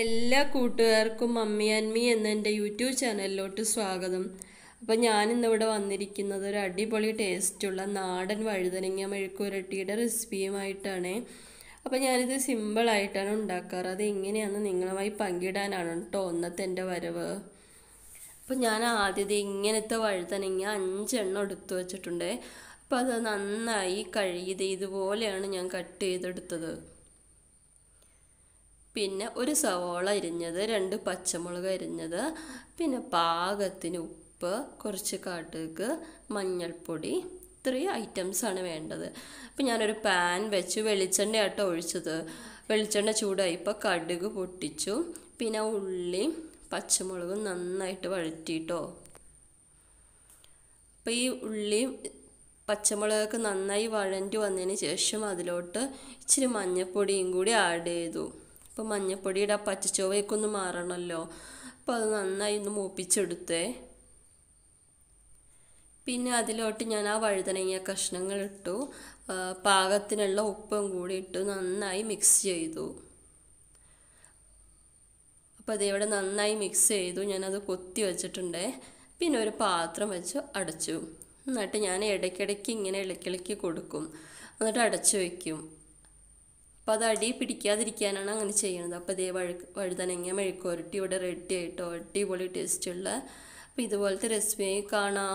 എല്ലാ കൂട്ടുകാർക്കും mummy and എന്ന എൻ്റെ യൂട്യൂബ് ചാനലിലോട്ട് സ്വാഗതം അപ്പോൾ ഞാനിന്നിവിടെ വന്നിരിക്കുന്നത് ഒരു അടിപൊളി ടേസ്റ്റുള്ള നാടൻ വഴുതനങ്ങ മെഴുക്കുരട്ടിയുടെ റെസിപ്പിയുമായിട്ടാണ് അപ്പോൾ ഞാനിത് സിമ്പിളായിട്ടാണ് ഉണ്ടാക്കാറ് അത് എങ്ങനെയാണെന്ന് നിങ്ങളുമായി പങ്കിടാനാണ് കേട്ടോ ഒന്നത്തെ എൻ്റെ വരവ് അപ്പോൾ ഞാൻ ആദ്യം ഇങ്ങനത്തെ വഴുതനങ്ങ അഞ്ചെണ്ണം എടുത്തു വച്ചിട്ടുണ്ട് അപ്പോൾ അത് നന്നായി കഴുകിയത് ഇതുപോലെയാണ് ഞാൻ കട്ട് ചെയ്തെടുത്തത് പിന്നെ ഒരു സവോള അരിഞ്ഞത് രണ്ട് പച്ചമുളക് അരിഞ്ഞത് പിന്നെ പാകത്തിന് ഉപ്പ് കുറച്ച് കടുക് മഞ്ഞൾപ്പൊടി ഇത്രയും ഐറ്റംസാണ് വേണ്ടത് അപ്പം ഞാനൊരു പാൻ വെച്ച് വെളിച്ചെണ്ണ ആട്ടോ ഒഴിച്ചത് വെളിച്ചെണ്ണ ചൂടായി ഇപ്പം കടുക് പൊട്ടിച്ചു പിന്നെ ഉള്ളി പച്ചമുളകും നന്നായിട്ട് വഴറ്റിയിട്ടോ അപ്പോൾ ഈ ഉള്ളി പച്ചമുളകൊക്കെ നന്നായി വഴണ്ടി വന്നതിന് ശേഷം അതിലോട്ട് ഇച്ചിരി മഞ്ഞൾപ്പൊടിയും കൂടി ആഡ് ചെയ്തു ഇപ്പം മഞ്ഞപ്പൊടിയുടെ ആ പച്ചച്ചുവയൊക്കെ ഒന്ന് മാറണമല്ലോ അപ്പോൾ അത് നന്നായി ഒന്ന് മൂപ്പിച്ചെടുത്തേ പിന്നെ അതിലോട്ട് ഞാൻ ആ വഴുതനങ്ങ കഷ്ണങ്ങൾ ഇട്ടു പാകത്തിനുള്ള ഉപ്പും കൂടി ഇട്ട് നന്നായി മിക്സ് ചെയ്തു അപ്പോൾ അതിവിടെ നന്നായി മിക്സ് ചെയ്തു ഞാനത് കൊത്തി വെച്ചിട്ടുണ്ട് പിന്നെ ഒരു പാത്രം വെച്ച് അടച്ചു എന്നിട്ട് ഞാൻ ഇടയ്ക്കിടയ്ക്ക് ഇങ്ങനെ ഇളക്കിളക്കി കൊടുക്കും എന്നിട്ട് അടച്ചു വയ്ക്കും അപ്പോൾ അത് അടി പിടിക്കാതിരിക്കാനാണ് അങ്ങനെ ചെയ്യണത് അപ്പോൾ ഇതേ വഴു വഴുതനങ്ങ മെഴുക്കുവരട്ടി ഇവിടെ റെഡി ആയിട്ടോ അടിപൊളി ടേസ്റ്റുള്ള അപ്പോൾ ഇതുപോലത്തെ റെസിപ്പി കാണാം